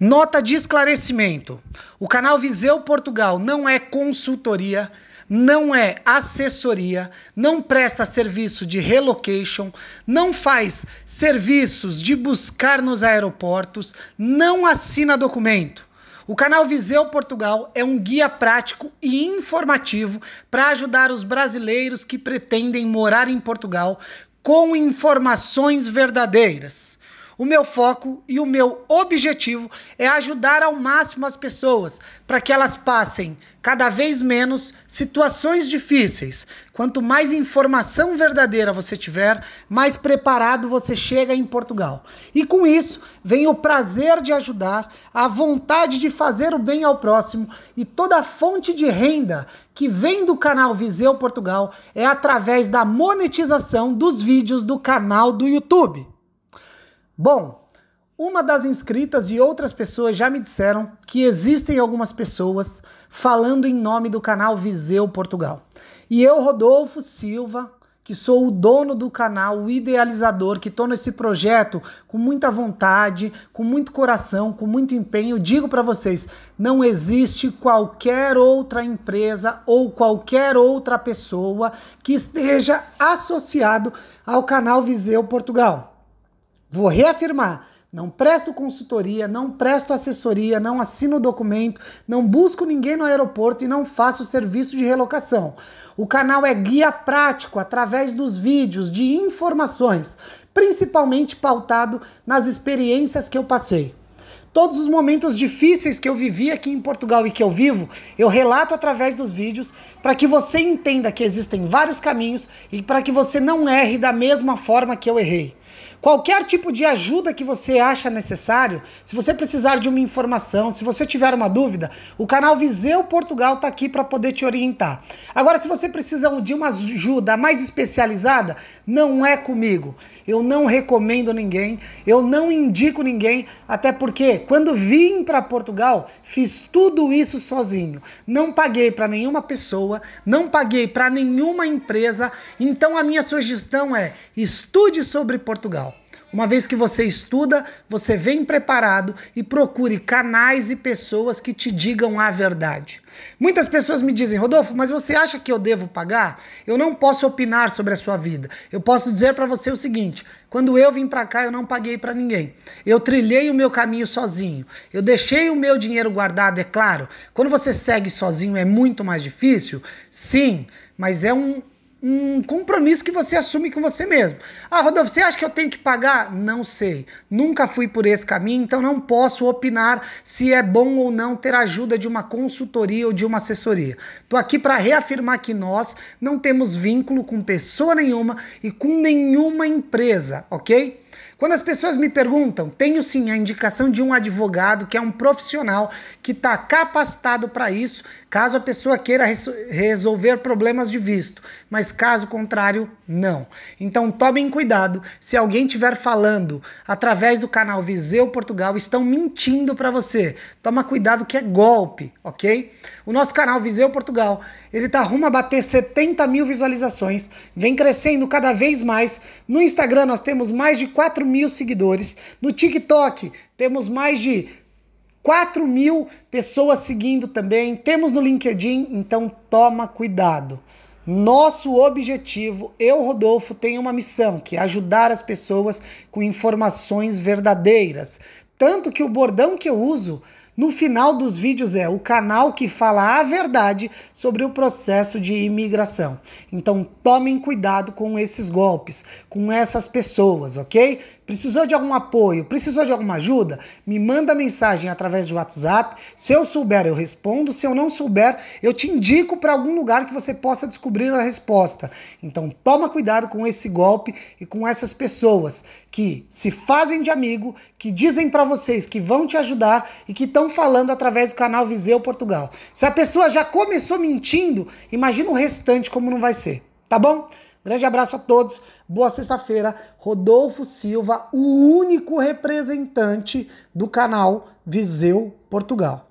Nota de esclarecimento: o canal Viseu Portugal não é consultoria, não é assessoria, não presta serviço de relocation, não faz serviços de buscar nos aeroportos, não assina documento. O canal Viseu Portugal é um guia prático e informativo para ajudar os brasileiros que pretendem morar em Portugal com informações verdadeiras. O meu foco e o meu objetivo é ajudar ao máximo as pessoas para que elas passem cada vez menos situações difíceis. Quanto mais informação verdadeira você tiver, mais preparado você chega em Portugal. E com isso, vem o prazer de ajudar, a vontade de fazer o bem ao próximo e toda a fonte de renda que vem do canal Viseu Portugal é através da monetização dos vídeos do canal do YouTube. Bom, uma das inscritas e outras pessoas já me disseram que existem algumas pessoas falando em nome do canal Viseu Portugal. E eu, Rodolfo Silva, que sou o dono do canal, o idealizador, que estou nesse projeto com muita vontade, com muito coração, com muito empenho, digo para vocês: não existe qualquer outra empresa ou qualquer outra pessoa que esteja associado ao canal Viseu Portugal. Vou reafirmar. Não presto consultoria, não presto assessoria, não assino documento, não busco ninguém no aeroporto e não faço serviço de relocação. O canal é guia prático através dos vídeos, de informações, principalmente pautado nas experiências que eu passei. Todos os momentos difíceis que eu vivi aqui em Portugal e que eu vivo, eu relato através dos vídeos para que você entenda que existem vários caminhos e para que você não erre da mesma forma que eu errei. Qualquer tipo de ajuda que você acha necessário, se você precisar de uma informação, se você tiver uma dúvida, o canal Viseu Portugal está aqui para poder te orientar. Agora, se você precisa de uma ajuda mais especializada, não é comigo. Eu não recomendo ninguém, eu não indico ninguém, até porque quando vim para Portugal, fiz tudo isso sozinho. Não paguei para nenhuma pessoa, não paguei para nenhuma empresa. Então a minha sugestão é: estude sobre Portugal. Uma vez que você estuda, você vem preparado e procure canais e pessoas que te digam a verdade. Muitas pessoas me dizem, Rodolfo, mas você acha que eu devo pagar? Eu não posso opinar sobre a sua vida. Eu posso dizer para você o seguinte: quando eu vim para cá, eu não paguei para ninguém. Eu trilhei o meu caminho sozinho. Eu deixei o meu dinheiro guardado, é claro. Quando você segue sozinho é muito mais difícil? Sim, mas é um um compromisso que você assume com você mesmo. Ah, Rodolfo, você acha que eu tenho que pagar? Não sei. Nunca fui por esse caminho, então não posso opinar se é bom ou não ter ajuda de uma consultoria ou de uma assessoria. Tô aqui para reafirmar que nós não temos vínculo com pessoa nenhuma e com nenhuma empresa, ok? Quando as pessoas me perguntam, tenho sim a indicação de um advogado que é um profissional que está capacitado para isso, caso a pessoa queira resolver problemas de visto, mas caso contrário, não. Então tomem cuidado, se alguém estiver falando através do canal Viseu Portugal, estão mentindo para você. Toma cuidado que é golpe, ok? O nosso canal Viseu Portugal, ele está rumo a bater 70 mil visualizações, vem crescendo cada vez mais. No Instagram nós temos mais de 4 4 mil seguidores. No TikTok, temos mais de 4 mil pessoas seguindo também. Temos no LinkedIn, então toma cuidado. Nosso objetivo, eu, Rodolfo, tenho uma missão, que é ajudar as pessoas com informações verdadeiras. Tanto que o bordão que eu uso no final dos vídeos é o canal que fala a verdade sobre o processo de imigração. Então tomem cuidado com esses golpes, com essas pessoas, ok? Precisou de algum apoio? Precisou de alguma ajuda? Me manda mensagem através do WhatsApp. Se eu souber, eu respondo. Se eu não souber, eu te indico para algum lugar que você possa descobrir a resposta. Então toma cuidado com esse golpe e com essas pessoas que se fazem de amigo, que dizem para vocês que vão te ajudar e que estão falando através do canal Viseu Portugal. Se a pessoa já começou mentindo, imagina o restante como não vai ser, tá bom? Grande abraço a todos, boa sexta-feira. Rodolfo Silva, o único representante do canal Viseu Portugal.